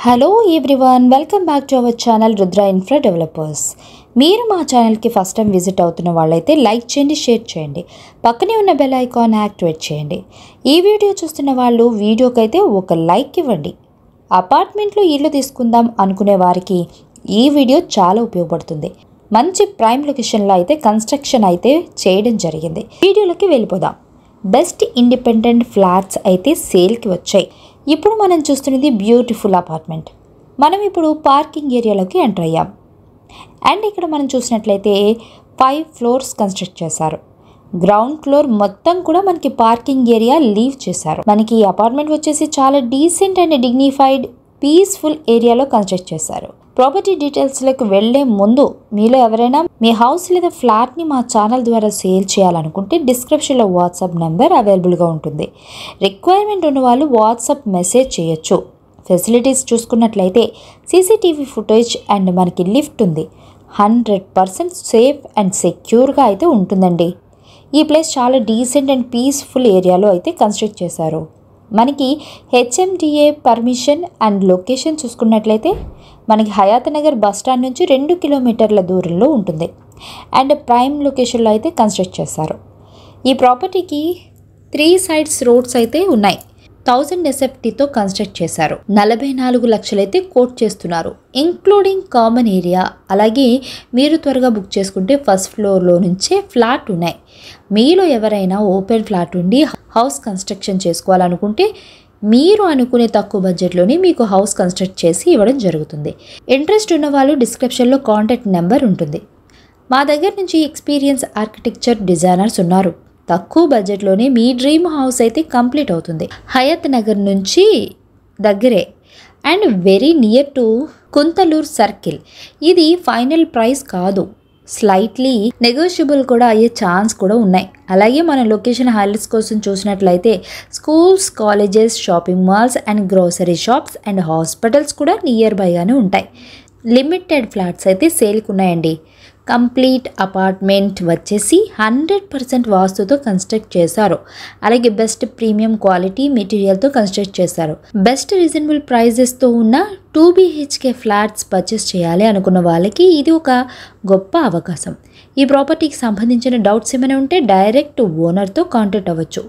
hello everyone welcome back to our channel Rudra infra developers మీరు మా ఛానల్కి ఫస్ట్ టైం విజిట్ అవుతున్న వాళ్ళైతే లైక్ చేయండి షేర్ చేయండి పక్కనే ఉన్న బెల్ ఐకాన్ యాక్టివేట్ చేయండి ఈ వీడియో చూస్తున్న వాళ్ళు వీడియోకైతే ఒక లైక్ ఇవ్వండి అపార్ట్మెంట్లో ఇల్లు తీసుకుందాం అనుకునే వారికి ఈ వీడియో చాలా ఉపయోగపడుతుంది మంచి ప్రైమ్ లొకేషన్లో అయితే కన్స్ట్రక్షన్ అయితే చేయడం జరిగింది వీడియోలోకి వెళ్ళిపోదాం బెస్ట్ ఇండిపెండెంట్ ఫ్లాట్స్ అయితే సేల్కి వచ్చాయి ఇప్పుడు మనం చూస్తున్నది బ్యూటిఫుల్ అపార్ట్మెంట్ మనం ఇప్పుడు పార్కింగ్ ఏరియాలోకి ఎంటర్ అయ్యాం అండ్ ఇక్కడ మనం చూసినట్లయితే ఫైవ్ ఫ్లోర్స్ కన్స్ట్రక్ట్ చేశారు గ్రౌండ్ ఫ్లోర్ మొత్తం కూడా మనకి పార్కింగ్ ఏరియా లీవ్ చేశారు మనకి అపార్ట్మెంట్ వచ్చేసి చాలా డీసెంట్ అండ్ డిగ్నిఫైడ్ పీస్ఫుల్ ఏరియాలో కన్స్ట్రక్ట్ చేశారు ప్రాపర్టీ డీటెయిల్స్లకు వెళ్లే ముందు మీలో ఎవరైనా మీ హౌస్ లేదా ఫ్లాట్ని మా ఛానల్ ద్వారా సేల్ చేయాలనుకుంటే డిస్క్రిప్షన్లో వాట్సాప్ నెంబర్ అవైలబుల్గా ఉంటుంది రిక్వైర్మెంట్ ఉన్న వాళ్ళు వాట్సాప్ మెసేజ్ చేయొచ్చు ఫెసిలిటీస్ చూసుకున్నట్లయితే సీసీటీవీ ఫుటేజ్ అండ్ మనకి లిఫ్ట్ ఉంది హండ్రెడ్ పర్సెంట్ సేఫ్ అండ్ సెక్యూర్గా అయితే ఉంటుందండి ఈ ప్లేస్ చాలా డీసెంట్ అండ్ పీస్ఫుల్ ఏరియాలో అయితే కన్స్ట్రక్ట్ చేశారు మనకి హెచ్ఎండిఏ పర్మిషన్ అండ్ లొకేషన్ చూసుకున్నట్లయితే మనకి హయాత్ నగర్ స్టాండ్ నుంచి రెండు కిలోమీటర్ల దూరంలో ఉంటుంది అండ్ ప్రైమ్ లొకేషన్లో అయితే కన్స్ట్రక్ట్ చేస్తారు ఈ ప్రాపర్టీకి త్రీ సైడ్స్ రోడ్స్ అయితే ఉన్నాయి థౌజండ్ ఎస్ఎఫ్టీతో కన్స్ట్రక్ట్ చేశారు నలభై నాలుగు లక్షలైతే కోట్ చేస్తున్నారు ఇంక్లూడింగ్ కామన్ ఏరియా అలాగే మీరు త్వరగా బుక్ చేసుకుంటే ఫస్ట్ ఫ్లోర్లో నుంచే ఫ్లాట్ ఉన్నాయి మీలో ఎవరైనా ఓపెన్ ఫ్లాట్ ఉండి హౌస్ కన్స్ట్రక్షన్ చేసుకోవాలనుకుంటే మీరు అనుకునే తక్కువ బడ్జెట్లోనే మీకు హౌస్ కన్స్ట్రక్ట్ చేసి ఇవ్వడం జరుగుతుంది ఇంట్రెస్ట్ ఉన్న వాళ్ళు డిస్క్రిప్షన్లో కాంటాక్ట్ నెంబర్ ఉంటుంది మా దగ్గర నుంచి ఎక్స్పీరియన్స్ ఆర్కిటెక్చర్ డిజైనర్స్ ఉన్నారు తక్కువ బడ్జెట్లోనే మీ డ్రీమ్ హౌస్ అయితే కంప్లీట్ అవుతుంది హయత్ నగర్ నుంచి దగ్గరే and very near to Kuntloor circle ఇది ఫైనల్ ప్రైస్ కాదు స్లైట్లీ నెగోషియబుల్ కూడా అయ్యే ఛాన్స్ కూడా ఉన్నాయి అలాగే మనం లొకేషన్ హైలైట్స్ కోసం చూసినట్లయితే schools colleges shopping malls and grocery shops and hospitals కూడా నియర్ బైగానే ఉంటాయి లిమిటెడ్ ఫ్లాట్స్ అయితే సేల్కి ఉన్నాయండి కంప్లీట్ అపార్ట్మెంట్ వచ్చేసి హండ్రెడ్ పర్సెంట్ వాస్తుతో కన్స్ట్రక్ట్ చేశారు అలాగే బెస్ట్ ప్రీమియం క్వాలిటీ మెటీరియల్తో కన్స్ట్రక్ట్ చేశారు బెస్ట్ రీజనబుల్ ప్రైజెస్తో ఉన్న టూ బీహెచ్కే ఫ్లాట్స్ పర్చేస్ చేయాలి అనుకున్న వాళ్ళకి ఇది ఒక గొప్ప అవకాశం ఈ ప్రాపర్టీకి సంబంధించిన డౌట్స్ ఏమైనా ఉంటే డైరెక్ట్ ఓనర్తో కాంటాక్ట్ అవ్వచ్చు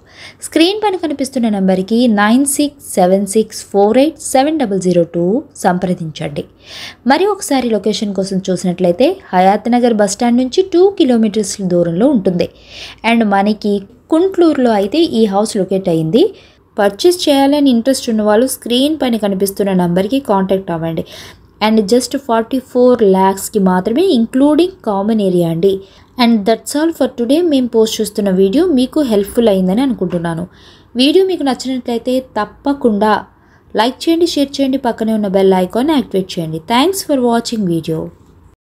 స్క్రీన్ పైన కనిపిస్తున్న నెంబర్కి nine six seven six four eight seven double zero two సంప్రదించండి మరి ఒకసారి లొకేషన్ కోసం చూసినట్లయితే హయాత్ నగర్ బస్టాండ్ నుంచి టూ కిలోమీటర్స్ దూరంలో ఉంటుంది అండ్ మనకి కుంట్లూరులో అయితే ఈ హౌస్ లొకేట్ అయింది పర్చేస్ చేయాలని ఇంట్రెస్ట్ ఉన్నవాళ్ళు స్క్రీన్ పైన కనిపిస్తున్న నెంబర్కి కాంటాక్ట్ అవ్వండి అండ్ జస్ట్ ఫార్టీ ఫోర్ ల్యాక్స్కి మాత్రమే ఇంక్లూడింగ్ కామన్ ఏరియా అండి and that's all for today మేము పోస్ట్ చేస్తున్న వీడియో మీకు హెల్ప్ఫుల్ అయిందని అనుకుంటున్నాను వీడియో మీకు నచ్చినట్లయితే తప్పకుండా లైక్ చేయండి షేర్ చేయండి పక్కనే ఉన్న బెల్ ఐకాన్ యాక్టివేట్ చేయండి థ్యాంక్స్ ఫర్ వాచింగ్ వీడియో